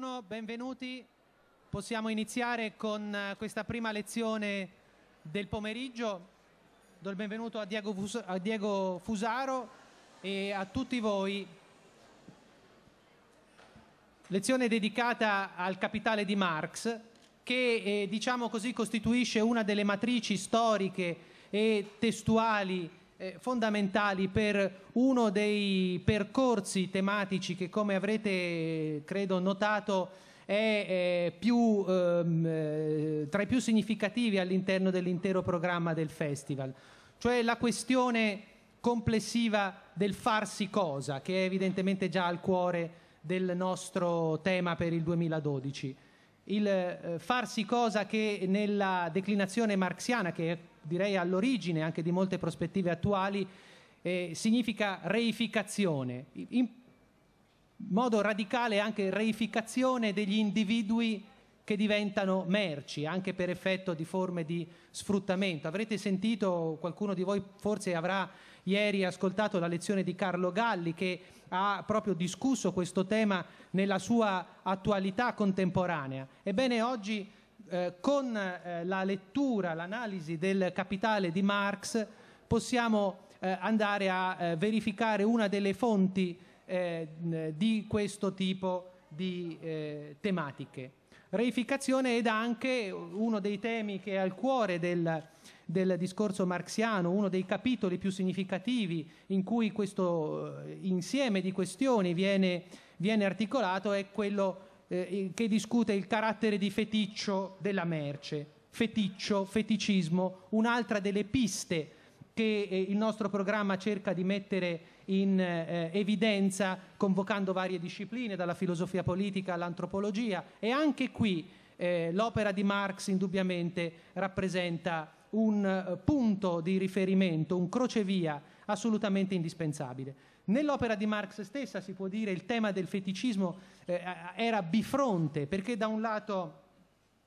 buongiorno, benvenuti. Possiamo iniziare con eh, questa prima lezione del pomeriggio. Do il benvenuto a Diego, Fus a Diego Fusaro e a tutti voi. Lezione dedicata al capitale di Marx che eh, diciamo così costituisce una delle matrici storiche e testuali eh, fondamentali per uno dei percorsi tematici che come avrete credo notato è eh, più, ehm, eh, tra i più significativi all'interno dell'intero programma del festival, cioè la questione complessiva del farsi cosa, che è evidentemente già al cuore del nostro tema per il 2012. Il eh, farsi cosa che nella declinazione marxiana, che è direi all'origine anche di molte prospettive attuali, eh, significa reificazione, in modo radicale anche reificazione degli individui che diventano merci, anche per effetto di forme di sfruttamento. Avrete sentito, qualcuno di voi forse avrà ieri ascoltato la lezione di Carlo Galli che ha proprio discusso questo tema nella sua attualità contemporanea. Ebbene, oggi eh, con eh, la lettura, l'analisi del capitale di Marx possiamo eh, andare a eh, verificare una delle fonti di questo tipo di tematiche. Reificazione ed anche uno dei temi che è al cuore del, del discorso marxiano, uno dei capitoli più significativi in cui questo insieme di questioni viene, viene articolato è quello eh, che discute il carattere di feticcio della merce. Feticcio, feticismo, un'altra delle piste che eh, il nostro programma cerca di mettere in eh, evidenza convocando varie discipline, dalla filosofia politica all'antropologia e anche qui eh, l'opera di Marx indubbiamente rappresenta un eh, punto di riferimento, un crocevia assolutamente indispensabile. Nell'opera di Marx stessa si può dire il tema del feticismo eh, era bifronte, perché da un lato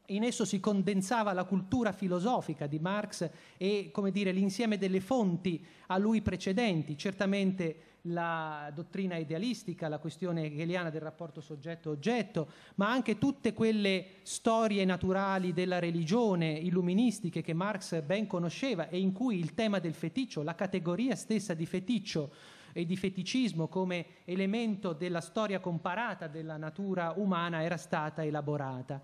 in esso si condensava la cultura filosofica di Marx e dire, l'insieme delle fonti a lui precedenti, certamente la dottrina idealistica, la questione hegeliana del rapporto soggetto-oggetto, ma anche tutte quelle storie naturali della religione illuministiche che Marx ben conosceva e in cui il tema del feticcio, la categoria stessa di feticcio, e di feticismo come elemento della storia comparata della natura umana era stata elaborata.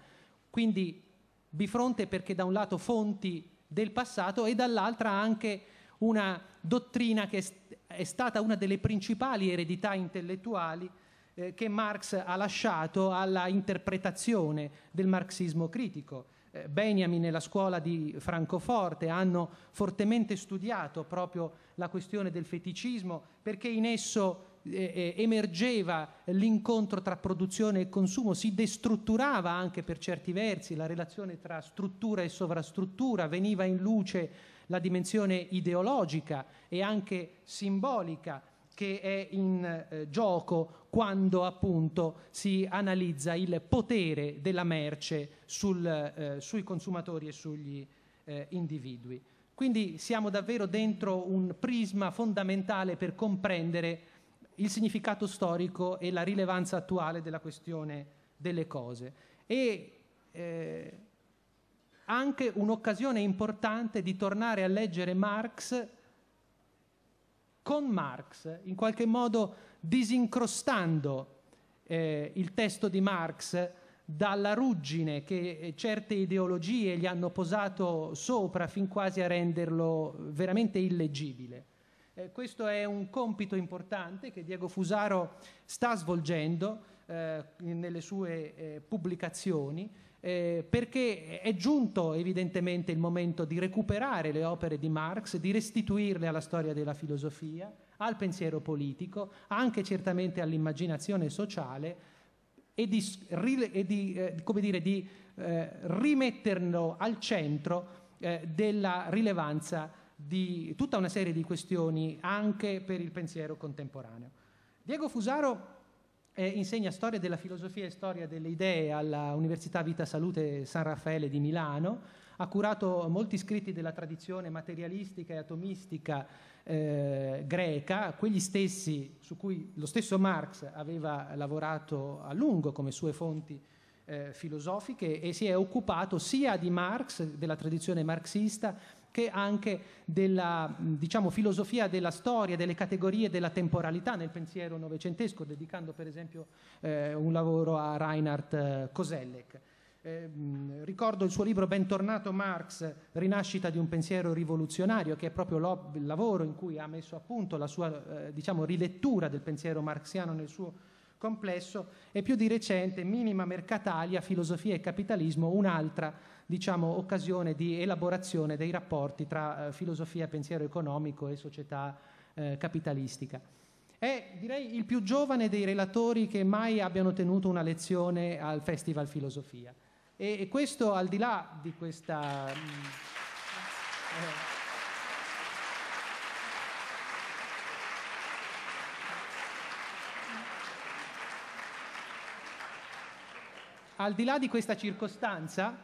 Quindi bifronte perché da un lato fonti del passato e dall'altra anche una dottrina che è stata una delle principali eredità intellettuali eh, che Marx ha lasciato alla interpretazione del marxismo critico eh, Benjamin e la scuola di Francoforte hanno fortemente studiato proprio la questione del feticismo perché in esso eh, eh, emergeva l'incontro tra produzione e consumo, si destrutturava anche per certi versi la relazione tra struttura e sovrastruttura, veniva in luce la dimensione ideologica e anche simbolica che è in eh, gioco quando appunto si analizza il potere della merce sul, eh, sui consumatori e sugli eh, individui. Quindi siamo davvero dentro un prisma fondamentale per comprendere il significato storico e la rilevanza attuale della questione delle cose. E, eh, anche un'occasione importante di tornare a leggere Marx con Marx, in qualche modo disincrostando eh, il testo di Marx dalla ruggine che eh, certe ideologie gli hanno posato sopra fin quasi a renderlo veramente illeggibile. Eh, questo è un compito importante che Diego Fusaro sta svolgendo eh, nelle sue eh, pubblicazioni eh, perché è giunto evidentemente il momento di recuperare le opere di Marx, di restituirle alla storia della filosofia, al pensiero politico, anche certamente all'immaginazione sociale e di, e di, eh, dire, di eh, rimetterlo al centro eh, della rilevanza di tutta una serie di questioni anche per il pensiero contemporaneo. Diego Fusaro eh, insegna storia della filosofia e storia delle idee all'Università Vita Salute San Raffaele di Milano, ha curato molti scritti della tradizione materialistica e atomistica eh, greca, quegli stessi su cui lo stesso Marx aveva lavorato a lungo come sue fonti eh, filosofiche e si è occupato sia di Marx, della tradizione marxista, che anche della diciamo, filosofia della storia, delle categorie della temporalità nel pensiero novecentesco, dedicando per esempio eh, un lavoro a Reinhard Kosellek. Eh, eh ricordo il suo libro Bentornato Marx, Rinascita di un pensiero rivoluzionario, che è proprio il lavoro in cui ha messo a punto la sua eh, diciamo, rilettura del pensiero marxiano nel suo complesso e più di recente Minima Mercatalia, Filosofia e Capitalismo, un'altra diciamo, occasione di elaborazione dei rapporti tra eh, filosofia, pensiero economico e società eh, capitalistica. È direi il più giovane dei relatori che mai abbiano tenuto una lezione al Festival Filosofia. E, e questo al di là di questa... Mh, mm, eh, al di là di questa circostanza,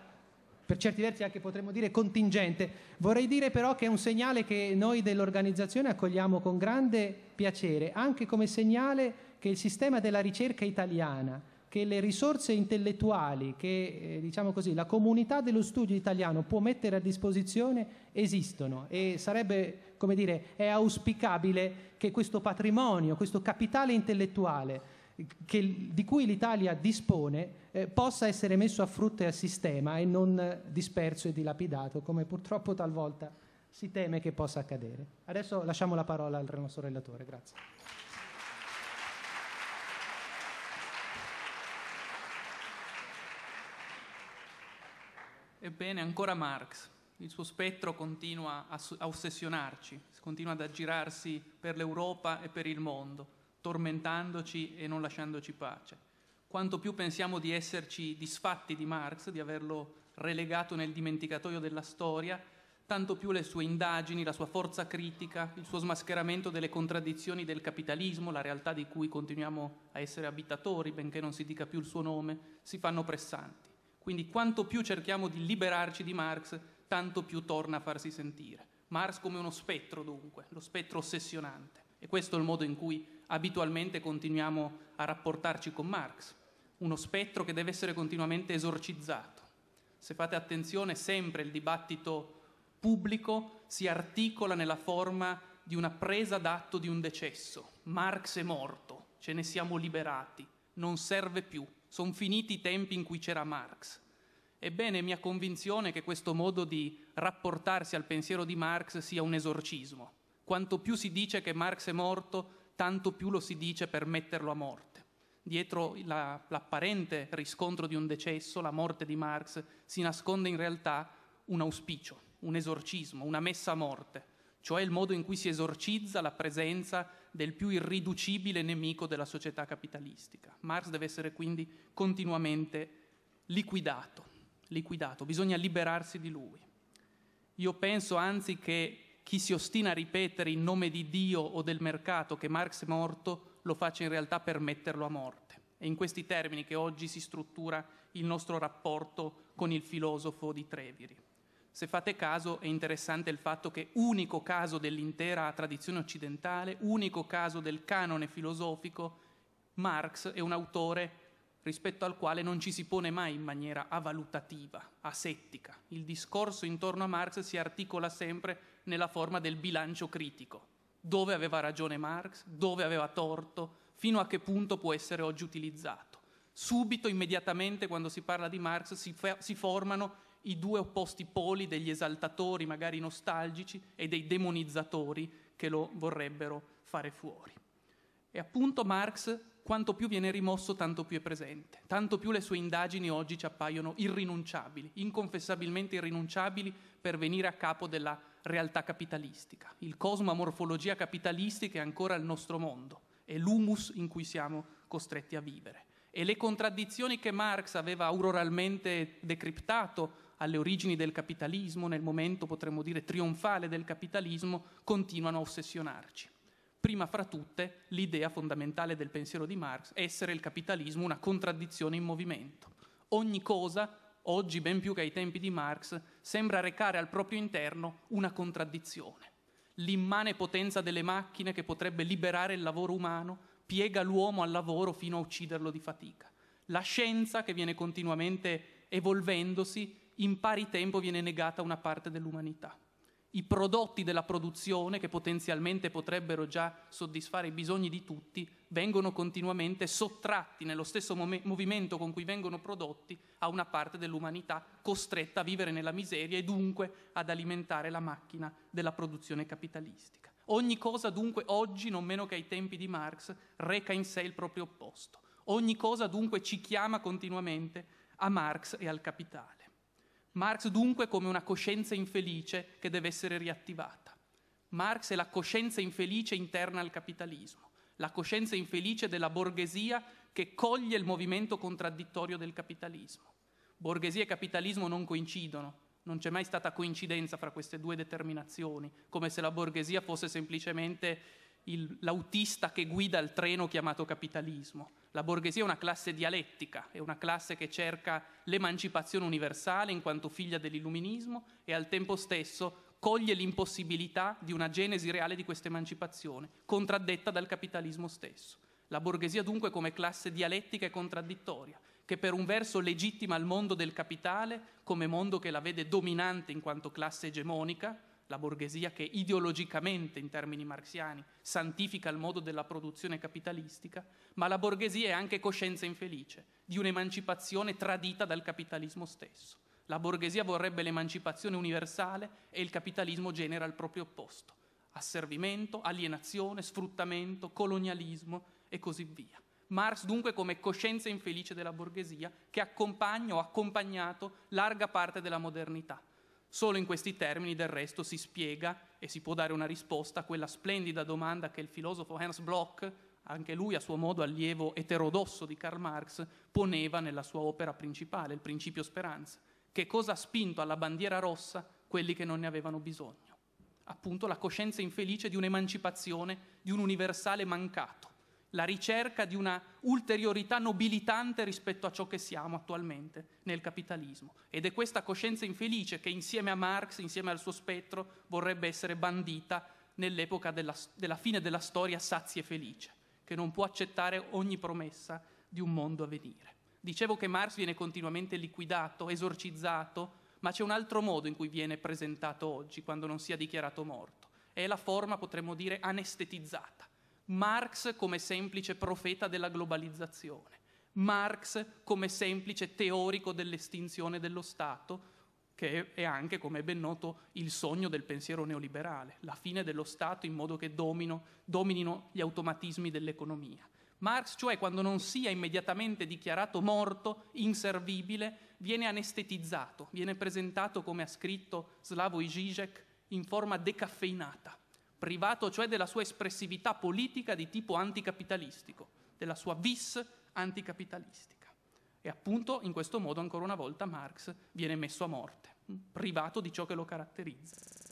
per certi versi anche potremmo dire contingente, vorrei dire però che è un segnale che noi dell'organizzazione accogliamo con grande piacere, anche come segnale che il sistema della ricerca italiana, che le risorse intellettuali che eh, diciamo così, la comunità dello studio italiano può mettere a disposizione esistono e sarebbe, come dire, è auspicabile che questo patrimonio, questo capitale intellettuale che, di cui l'Italia dispone eh, possa essere messo a frutto e a sistema e non eh, disperso e dilapidato, come purtroppo talvolta si teme che possa accadere. Adesso lasciamo la parola al nostro relatore, grazie. Ebbene, ancora Marx. Il suo spettro continua a, a ossessionarci, continua ad aggirarsi per l'Europa e per il mondo tormentandoci e non lasciandoci pace. Quanto più pensiamo di esserci disfatti di Marx, di averlo relegato nel dimenticatoio della storia, tanto più le sue indagini, la sua forza critica, il suo smascheramento delle contraddizioni del capitalismo, la realtà di cui continuiamo a essere abitatori, benché non si dica più il suo nome, si fanno pressanti. Quindi quanto più cerchiamo di liberarci di Marx, tanto più torna a farsi sentire. Marx come uno spettro dunque, lo spettro ossessionante. E questo è il modo in cui abitualmente continuiamo a rapportarci con Marx, uno spettro che deve essere continuamente esorcizzato. Se fate attenzione, sempre il dibattito pubblico si articola nella forma di una presa d'atto di un decesso. Marx è morto, ce ne siamo liberati, non serve più, sono finiti i tempi in cui c'era Marx. Ebbene, mia convinzione è che questo modo di rapportarsi al pensiero di Marx sia un esorcismo. Quanto più si dice che Marx è morto, tanto più lo si dice per metterlo a morte. Dietro la, l'apparente riscontro di un decesso, la morte di Marx, si nasconde in realtà un auspicio, un esorcismo, una messa a morte, cioè il modo in cui si esorcizza la presenza del più irriducibile nemico della società capitalistica. Marx deve essere quindi continuamente liquidato, liquidato, bisogna liberarsi di lui. Io penso anzi che chi si ostina a ripetere in nome di Dio o del mercato che Marx è morto lo faccia in realtà per metterlo a morte. È in questi termini che oggi si struttura il nostro rapporto con il filosofo di Treviri. Se fate caso è interessante il fatto che unico caso dell'intera tradizione occidentale, unico caso del canone filosofico, Marx è un autore rispetto al quale non ci si pone mai in maniera avalutativa, asettica. Il discorso intorno a Marx si articola sempre nella forma del bilancio critico. Dove aveva ragione Marx, dove aveva torto, fino a che punto può essere oggi utilizzato. Subito, immediatamente, quando si parla di Marx, si, fa- si formano i due opposti poli degli esaltatori, magari nostalgici, e dei demonizzatori che lo vorrebbero fare fuori. E appunto Marx quanto più viene rimosso, tanto più è presente, tanto più le sue indagini oggi ci appaiono irrinunciabili, inconfessabilmente irrinunciabili per venire a capo della realtà capitalistica. Il cosmo morfologia capitalistica è ancora il nostro mondo, è l'humus in cui siamo costretti a vivere. E le contraddizioni che Marx aveva auroralmente decriptato alle origini del capitalismo, nel momento potremmo dire trionfale del capitalismo, continuano a ossessionarci prima fra tutte l'idea fondamentale del pensiero di Marx, essere il capitalismo una contraddizione in movimento. Ogni cosa, oggi ben più che ai tempi di Marx, sembra recare al proprio interno una contraddizione. L'immane potenza delle macchine che potrebbe liberare il lavoro umano piega l'uomo al lavoro fino a ucciderlo di fatica. La scienza, che viene continuamente evolvendosi, in pari tempo viene negata a una parte dell'umanità i prodotti della produzione che potenzialmente potrebbero già soddisfare i bisogni di tutti vengono continuamente sottratti nello stesso mom- movimento con cui vengono prodotti a una parte dell'umanità costretta a vivere nella miseria e dunque ad alimentare la macchina della produzione capitalistica. Ogni cosa dunque oggi, non meno che ai tempi di Marx, reca in sé il proprio opposto. Ogni cosa dunque ci chiama continuamente a Marx e al capitale. Marx dunque come una coscienza infelice che deve essere riattivata. Marx è la coscienza infelice interna al capitalismo, la coscienza infelice della borghesia che coglie il movimento contraddittorio del capitalismo. Borghesia e capitalismo non coincidono, non c'è mai stata coincidenza fra queste due determinazioni, come se la borghesia fosse semplicemente il, l'autista che guida il treno chiamato capitalismo. La borghesia è una classe dialettica, è una classe che cerca l'emancipazione universale in quanto figlia dell'illuminismo e al tempo stesso coglie l'impossibilità di una genesi reale di questa emancipazione, contraddetta dal capitalismo stesso. La borghesia dunque come classe dialettica e contraddittoria, che per un verso legittima il mondo del capitale come mondo che la vede dominante in quanto classe egemonica, la borghesia che ideologicamente, in termini marxiani, santifica il modo della produzione capitalistica, ma la borghesia è anche coscienza infelice di un'emancipazione tradita dal capitalismo stesso. La borghesia vorrebbe l'emancipazione universale e il capitalismo genera il proprio opposto, asservimento, alienazione, sfruttamento, colonialismo e così via. Marx dunque come coscienza infelice della borghesia che accompagna o ha accompagnato larga parte della modernità Solo in questi termini del resto si spiega e si può dare una risposta a quella splendida domanda che il filosofo Hans Bloch, anche lui a suo modo allievo eterodosso di Karl Marx, poneva nella sua opera principale, il principio speranza. Che cosa ha spinto alla bandiera rossa quelli che non ne avevano bisogno? Appunto la coscienza infelice di un'emancipazione, di un universale mancato la ricerca di una ulteriorità nobilitante rispetto a ciò che siamo attualmente nel capitalismo. Ed è questa coscienza infelice che insieme a Marx, insieme al suo spettro, vorrebbe essere bandita nell'epoca della, della fine della storia sazia e felice, che non può accettare ogni promessa di un mondo a venire. Dicevo che Marx viene continuamente liquidato, esorcizzato, ma c'è un altro modo in cui viene presentato oggi, quando non sia dichiarato morto. È la forma, potremmo dire, anestetizzata Marx come semplice profeta della globalizzazione, Marx come semplice teorico dell'estinzione dello Stato, che è anche, come è ben noto, il sogno del pensiero neoliberale, la fine dello Stato in modo che domino, dominino gli automatismi dell'economia. Marx, cioè, quando non sia immediatamente dichiarato morto, inservibile, viene anestetizzato, viene presentato, come ha scritto Slavoj Žižek, in forma decaffeinata, privato cioè della sua espressività politica di tipo anticapitalistico, della sua vis anticapitalistica. E appunto in questo modo ancora una volta Marx viene messo a morte, privato di ciò che lo caratterizza.